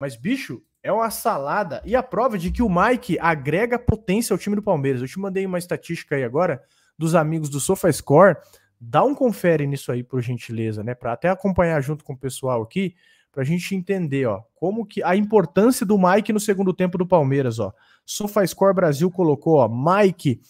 Mas, bicho, é uma salada. E a prova de que o Mike agrega potência ao time do Palmeiras. Eu te mandei uma estatística aí agora dos amigos do SofaScore. Dá um confere nisso aí, por gentileza, né? Para até acompanhar junto com o pessoal aqui, para a gente entender, ó, como que a importância do Mike no segundo tempo do Palmeiras, ó. SofaScore Brasil colocou, ó, Mike,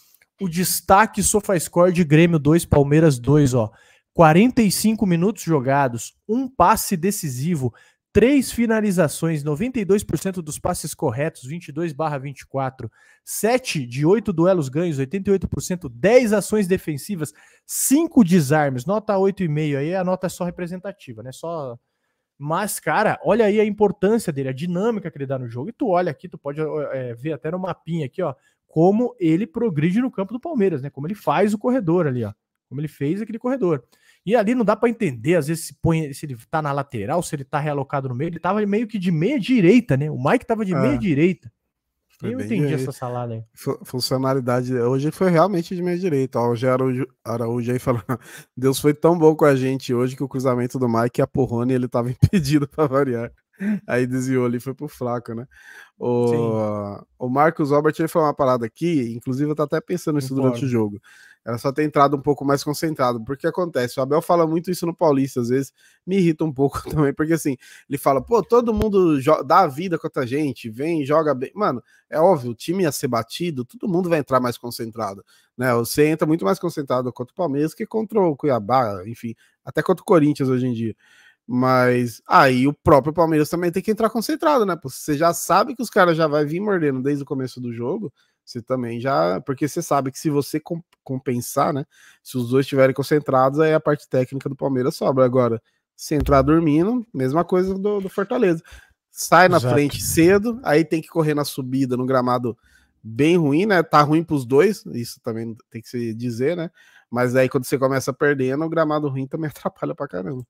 o destaque SofaScore de Grêmio 2, Palmeiras 2, ó. 45 minutos jogados, um passe decisivo, Três finalizações, 92% dos passes corretos, 22 barra 24. Sete de oito duelos ganhos, 88%. 10 ações defensivas, cinco desarmes, nota 8,5. Aí a nota é só representativa, né? Só... Mas, cara, olha aí a importância dele, a dinâmica que ele dá no jogo. E tu olha aqui, tu pode é, ver até no mapinha aqui, ó, como ele progride no campo do Palmeiras, né? Como ele faz o corredor ali, ó. Como ele fez aquele corredor. E ali não dá para entender, às vezes, se, põe, se ele tá na lateral, se ele tá realocado no meio. Ele tava meio que de meia direita, né? O Mike tava de é. meia direita. eu bem, entendi essa salada aí. Funcionalidade. Hoje foi realmente de meia direita. Ó, o Gé Araújo, Araújo aí falando: Deus foi tão bom com a gente hoje que o cruzamento do Mike e a porrone ele tava impedido para variar. Aí desviou ali, foi pro Flaco, né? O, o Marcos Albert ele falou uma parada aqui, inclusive eu estou até pensando nisso durante o jogo. Era só ter entrado um pouco mais concentrado. Porque acontece, o Abel fala muito isso no Paulista, às vezes me irrita um pouco também, porque assim, ele fala, pô, todo mundo dá a vida contra a gente, vem, joga bem. Mano, é óbvio, o time ia ser batido, todo mundo vai entrar mais concentrado. Né? Você entra muito mais concentrado contra o Palmeiras que contra o Cuiabá, enfim, até contra o Corinthians hoje em dia. Mas aí ah, o próprio Palmeiras também tem que entrar concentrado, né? Você já sabe que os caras já vai vir mordendo desde o começo do jogo. Você também já. Porque você sabe que se você comp compensar, né? Se os dois estiverem concentrados, aí a parte técnica do Palmeiras sobra. Agora, se entrar dormindo, mesma coisa do, do Fortaleza. Sai na Exato. frente cedo, aí tem que correr na subida, no gramado bem ruim, né? Tá ruim pros dois, isso também tem que se dizer, né? Mas aí quando você começa perdendo, o gramado ruim também atrapalha pra caramba.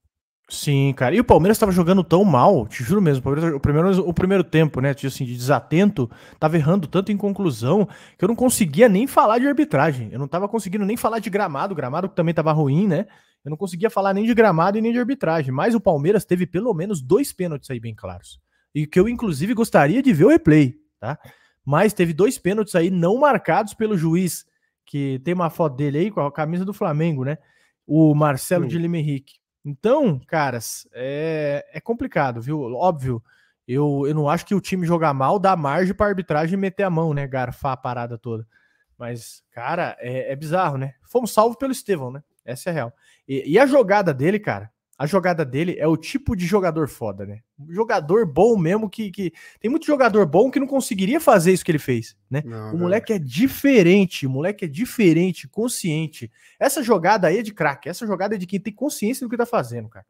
Sim, cara. E o Palmeiras estava jogando tão mal, te juro mesmo, o, o, primeiro, o primeiro tempo, né, assim, de desatento, tava errando tanto em conclusão, que eu não conseguia nem falar de arbitragem. Eu não tava conseguindo nem falar de gramado, gramado que também tava ruim, né? Eu não conseguia falar nem de gramado e nem de arbitragem, mas o Palmeiras teve pelo menos dois pênaltis aí bem claros. E que eu inclusive gostaria de ver o replay, tá? Mas teve dois pênaltis aí não marcados pelo juiz, que tem uma foto dele aí com a camisa do Flamengo, né? O Marcelo Sim. de Lima Henrique então, caras, é, é complicado, viu? Óbvio, eu, eu não acho que o time jogar mal dá margem para arbitragem meter a mão, né? Garfar a parada toda. Mas, cara, é, é bizarro, né? Fomos salvos pelo Estevão, né? Essa é a real. E, e, a jogada dele, cara, a jogada dele é o tipo de jogador foda, né? Jogador bom mesmo que, que... tem muito jogador bom que não conseguiria fazer isso que ele fez, né? Não, o moleque é diferente, o moleque é diferente, consciente. Essa jogada aí é de craque, essa jogada é de quem tem consciência do que tá fazendo, cara.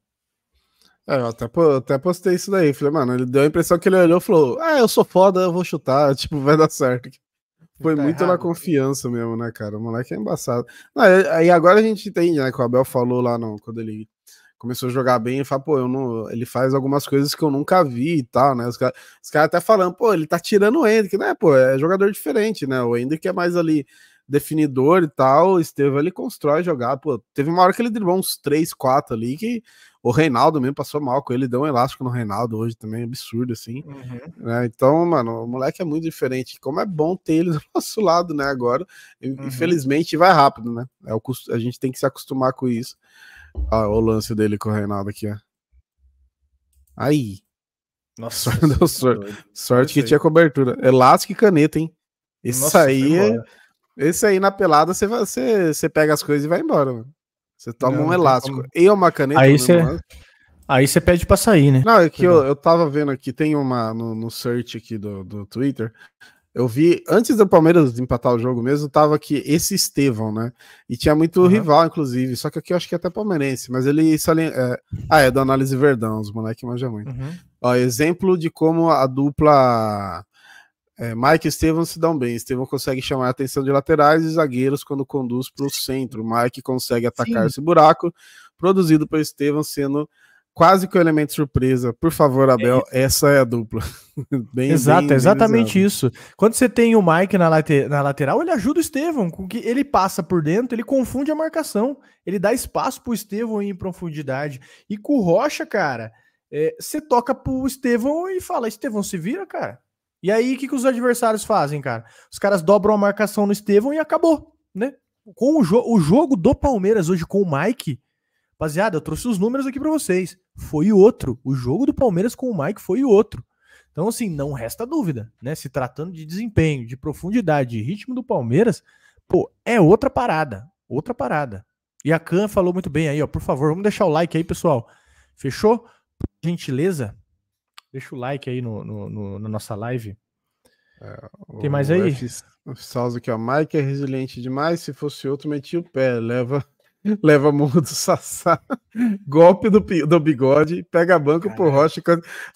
É, eu até, até postei isso daí, falei, mano, ele deu a impressão que ele olhou e falou: "Ah, eu sou foda, eu vou chutar, tipo, vai dar certo". Foi tá muito errado. na confiança mesmo, né, cara? O moleque é embaçado. Aí agora a gente entende, né? Que o Abel falou lá não, quando ele começou a jogar bem e fala, pô, eu não, ele faz algumas coisas que eu nunca vi e tal, né? Os caras cara até falando, pô, ele tá tirando o Hendrick, né? Pô, é jogador diferente, né? O Hendrick é mais ali definidor e tal, Estevão ele constrói jogar, pô, teve uma hora que ele driblou uns 3, 4 ali que o Reinaldo mesmo passou mal com ele, deu um elástico no Reinaldo hoje também, absurdo assim, uhum. né? Então, mano, o moleque é muito diferente, como é bom ter ele do nosso lado, né, agora, uhum. infelizmente vai rápido, né? É o, a gente tem que se acostumar com isso. Ah, o lance dele com o Reinaldo aqui, ó. Aí. Nossa. Deu tá sorte, sorte que tinha cobertura. Elástico e caneta, hein? Esse Nossa, aí. Esse aí na pelada você, você, você pega as coisas e vai embora, mano. Você toma não, um elástico como... e uma caneta. Aí você. Aí você pede pra sair, né? Não, é que eu, eu tava vendo aqui, tem uma no, no search aqui do, do Twitter, eu vi, antes do Palmeiras empatar o jogo mesmo, tava aqui esse Estevão, né? E tinha muito uhum. rival, inclusive. Só que aqui eu acho que é até palmeirense, mas ele salien... É... Ah, é do Análise Verdão, os moleques manjam muito. Uhum. Ó, exemplo de como a dupla é, Mike e Estevão se dão bem. Estevão consegue chamar a atenção de laterais e zagueiros quando conduz para o centro. Mike consegue atacar Sim. esse buraco, produzido por Estevão sendo quase que o elemento surpresa. Por favor, Abel, é essa é a dupla. bem, Exato, bem exatamente isso. Quando você tem o Mike na, na lateral, ele ajuda o Estevam, com que ele passa por dentro, ele confunde a marcação, ele dá espaço para o Estevam ir em profundidade. E com o Rocha, cara, é, você toca para o Estevam e fala: Estevam, se vira, cara. E aí, o que, que os adversários fazem, cara? Os caras dobram a marcação no Estevam e acabou, né? Com o, jo o jogo do Palmeiras hoje com o Mike, rapaziada, eu trouxe os números aqui para vocês foi outro. O jogo do Palmeiras com o Mike foi outro. Então, assim, não resta dúvida, né? Se tratando de desempenho, de profundidade, de ritmo do Palmeiras, pô, é outra parada. Outra parada. E a Khan falou muito bem aí, ó. Por favor, vamos deixar o like aí, pessoal. Fechou? Por gentileza, deixa o like aí no, no, no na nossa live. É, Tem mais aí? O F aqui, ó. Mike é resiliente demais. Se fosse outro, metia o pé. Leva leva mão do Sassá, golpe do, do bigode, pega banco banca pro Rocha.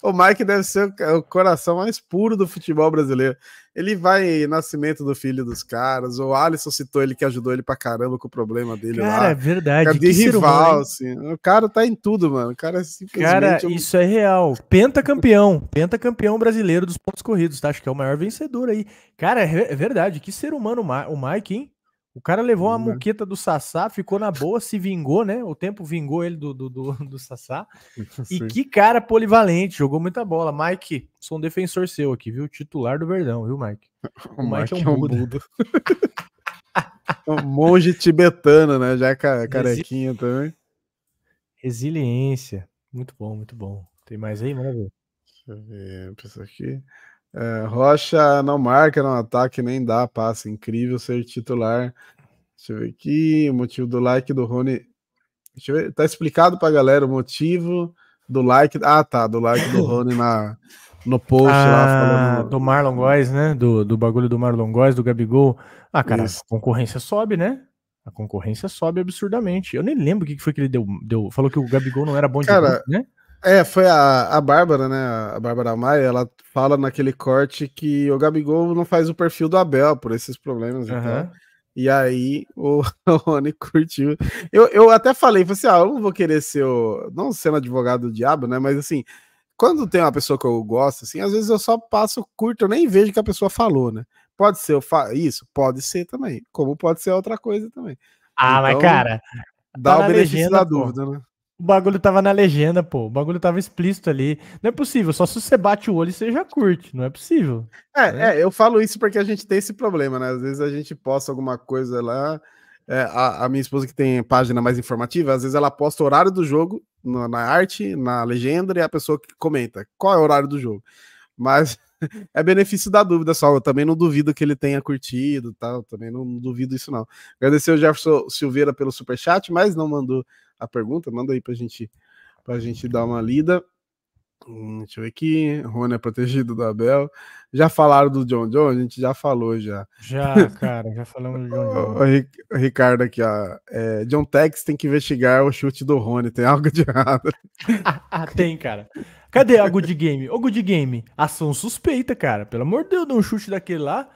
O Mike deve ser o, coração mais puro do futebol brasileiro. Ele vai nascimento do filho dos caras. O Alisson citou ele que ajudou ele pra caramba com o problema dele cara, lá. é verdade. Cara de rival, humano, assim. O cara tá em tudo, mano. O cara é simplesmente. Cara, isso é real. Pentacampeão. Pentacampeão brasileiro dos pontos corridos, tá? Acho que é o maior vencedor aí. Cara, é, é verdade. Que ser humano o Mike, hein? O cara levou uma uhum. muqueta do Sassá, ficou na boa, se vingou, né? O tempo vingou ele do, do, do, do Sassá. E que cara polivalente, jogou muita bola. Mike, sou um defensor seu aqui, viu? Titular do Verdão, viu, Mike? O, o Mike, Mike, é um Buda. É um, Buda. É um monge tibetano, né? Já carequinha Resili... também. Resiliência. Muito bom, muito bom. Tem mais aí, maravilha. Deixa eu ver, pessoal aqui. É, Rocha não marca no ataque, nem dá passe. Incrível ser titular. Deixa eu ver aqui. O motivo do like do Rony. Deixa eu ver. Tá explicado pra galera o motivo do like. Ah, tá. Do like do Rony na, no post ah, lá falando. Do Marlon Góes, né? Do, do bagulho do Marlon Góes, do Gabigol. Ah, cara, Isso. a concorrência sobe, né? A concorrência sobe absurdamente. Eu nem lembro o que foi que ele deu, deu. Falou que o Gabigol não era bom de jogo, né? É, foi a, a Bárbara, né? A Bárbara Maia, ela fala naquele corte que o Gabigol não faz o perfil do Abel por esses problemas. Uhum. Então. E aí o Rony curtiu. Eu, eu até falei, falei assim, ah, eu não vou querer ser o. não sendo advogado do diabo, né? Mas assim, quando tem uma pessoa que eu gosto, assim, às vezes eu só passo curto, eu nem vejo o que a pessoa falou, né? Pode ser fa... isso, pode ser também. Como pode ser outra coisa também. Ah, então, mas cara. Dá tá o benefício legenda, da dúvida, né? O bagulho tava na legenda, pô. O bagulho tava explícito ali. Não é possível, só se você bate o olho você já curte. Não é possível. É, né? é eu falo isso porque a gente tem esse problema, né? Às vezes a gente posta alguma coisa lá. É, a, a, minha esposa, que tem página mais informativa, às vezes ela posta o horário do jogo no, na arte, na legenda, e a pessoa que comenta qual é o horário do jogo. Mas é benefício da dúvida só. Eu também não duvido que ele tenha curtido tal. Também não, não duvido isso, não. Agradecer o Jefferson Silveira pelo super chat, mas não mandou a pergunta, manda aí para gente, a gente dar uma lida. Hum, deixa eu ver aqui. Rony é protegido do Abel. Já falaram do John John? A gente já falou já. Já, cara, já falamos do John John. O, Ricardo aqui, ó. É, John Tex tem que investigar o chute do Rony. Tem algo de errado. Ah, tem, cara. Cadê a Good Game? Ô, Good Game, ação suspeita, cara. Pelo amor de Deus, um chute daquele lá.